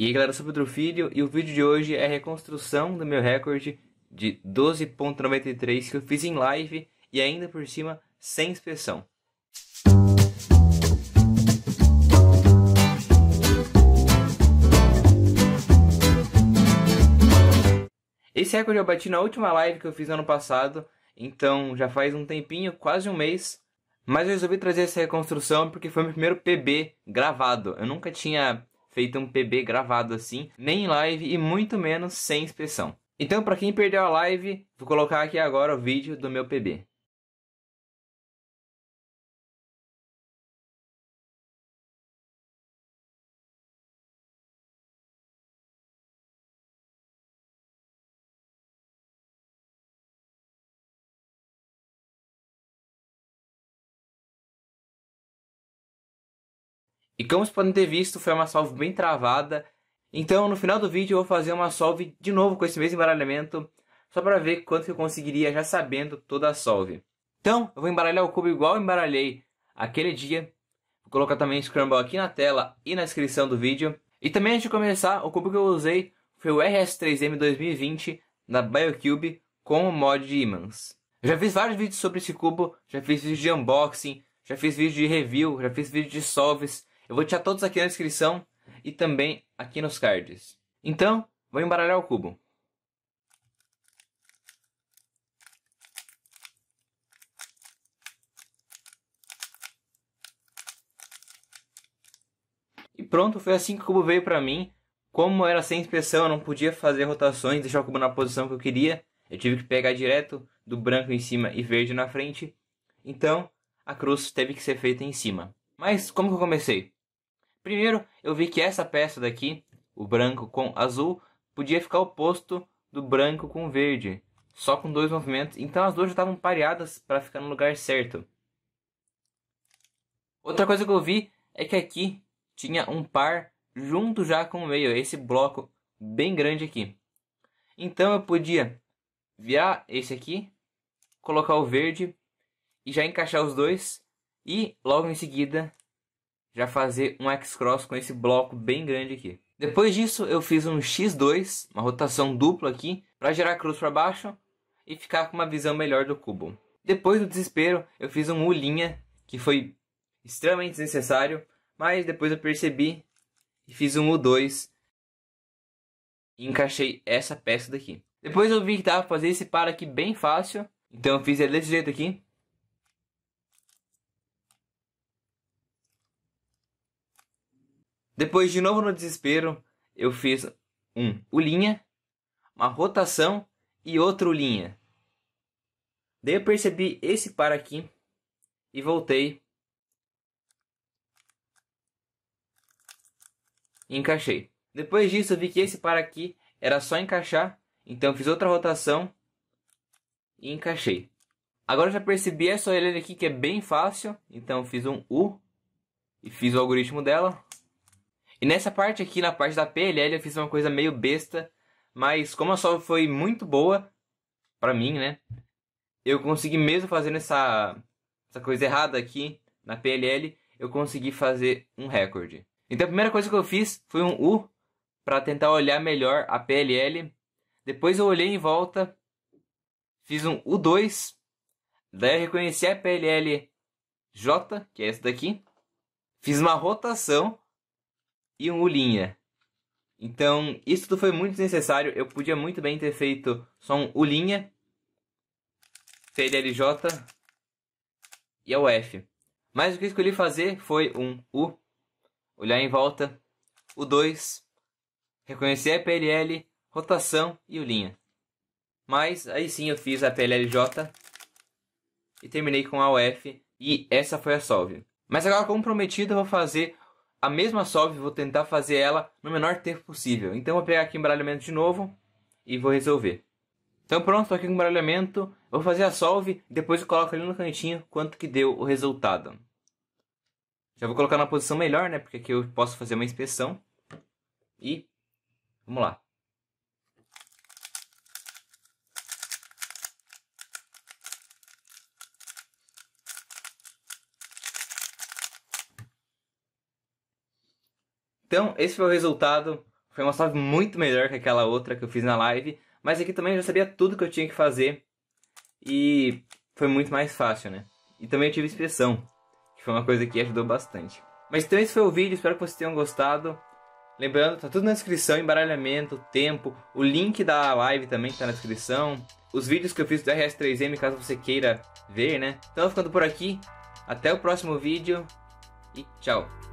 E aí galera, eu sou Pedro Filho e o vídeo de hoje é a reconstrução do meu recorde de 12.93 que eu fiz em live e ainda por cima sem inspeção. Esse recorde eu bati na última live que eu fiz ano passado, então já faz um tempinho, quase um mês. Mas eu resolvi trazer essa reconstrução porque foi meu primeiro PB gravado. Eu nunca tinha feito um PB gravado assim, nem em live e muito menos sem inspeção. Então, para quem perdeu a live, vou colocar aqui agora o vídeo do meu PB. E como vocês podem ter visto, foi uma solve bem travada. Então, no final do vídeo, eu vou fazer uma solve de novo com esse mesmo embaralhamento, só para ver quanto que eu conseguiria já sabendo toda a solve. Então, eu vou embaralhar o cubo igual eu embaralhei aquele dia. Vou colocar também Scramble aqui na tela e na descrição do vídeo. E também, antes de começar, o cubo que eu usei foi o RS3M 2020 da BioCube com o mod de ímãs. já fiz vários vídeos sobre esse cubo, já fiz vídeo de unboxing, já fiz vídeo de review, já fiz vídeo de solves, eu vou deixar todos aqui na descrição e também aqui nos cards. Então, vou embaralhar o cubo. E pronto, foi assim que o cubo veio para mim. Como era sem inspeção, eu não podia fazer rotações, deixar o cubo na posição que eu queria. Eu tive que pegar direto do branco em cima e verde na frente. Então, a cruz teve que ser feita em cima. Mas como que eu comecei? Primeiro, eu vi que essa peça daqui, o branco com azul, podia ficar oposto do branco com verde, só com dois movimentos. Então as duas já estavam pareadas para ficar no lugar certo. Outra coisa que eu vi é que aqui tinha um par junto já com o meio, esse bloco bem grande aqui. Então eu podia virar esse aqui, colocar o verde e já encaixar os dois e logo em seguida já fazer um X-Cross com esse bloco bem grande aqui. Depois disso eu fiz um X2, uma rotação dupla aqui, para gerar cruz para baixo e ficar com uma visão melhor do cubo. Depois do desespero eu fiz um U-linha, que foi extremamente desnecessário, mas depois eu percebi e fiz um U2 e encaixei essa peça daqui. Depois eu vi que dava para fazer esse par aqui bem fácil, então eu fiz ele desse jeito aqui. Depois, de novo no desespero, eu fiz um linha, uma rotação e outro linha. Daí eu percebi esse par aqui e voltei. E encaixei. Depois disso eu vi que esse par aqui era só encaixar, então fiz outra rotação e encaixei. Agora já percebi essa é orelha aqui que é bem fácil, então fiz um U e fiz o algoritmo dela. E nessa parte aqui, na parte da PLL, eu fiz uma coisa meio besta, mas como a sova foi muito boa, pra mim, né? Eu consegui mesmo fazendo essa, essa coisa errada aqui, na PLL, eu consegui fazer um recorde. Então a primeira coisa que eu fiz foi um U, para tentar olhar melhor a PLL. Depois eu olhei em volta, fiz um U2, daí eu reconheci a PLL J, que é essa daqui. Fiz uma rotação e um ulinha. Então, isso tudo foi muito desnecessário. Eu podia muito bem ter feito só um ulinha, PLLJ e a UF. Mas o que eu escolhi fazer foi um U, olhar em volta, o 2, reconhecer a PLL, rotação e o linha. Mas aí sim eu fiz a PLLJ e terminei com a UF e essa foi a solve. Mas agora, como prometido, eu vou fazer a mesma solve, vou tentar fazer ela no menor tempo possível. Então vou pegar aqui o embaralhamento de novo e vou resolver. Então pronto, estou aqui com o embaralhamento, vou fazer a solve, e depois eu coloco ali no cantinho quanto que deu o resultado. Já vou colocar na posição melhor, né, porque aqui eu posso fazer uma inspeção. E vamos lá. Então, esse foi o resultado. Foi uma salve muito melhor que aquela outra que eu fiz na live. Mas aqui também eu já sabia tudo que eu tinha que fazer. E foi muito mais fácil, né? E também eu tive expressão, que foi uma coisa que ajudou bastante. Mas então esse foi o vídeo, espero que vocês tenham gostado. Lembrando, tá tudo na descrição, embaralhamento, tempo, o link da live também tá na descrição. Os vídeos que eu fiz do RS3M, caso você queira ver, né? Então ficando por aqui, até o próximo vídeo e tchau!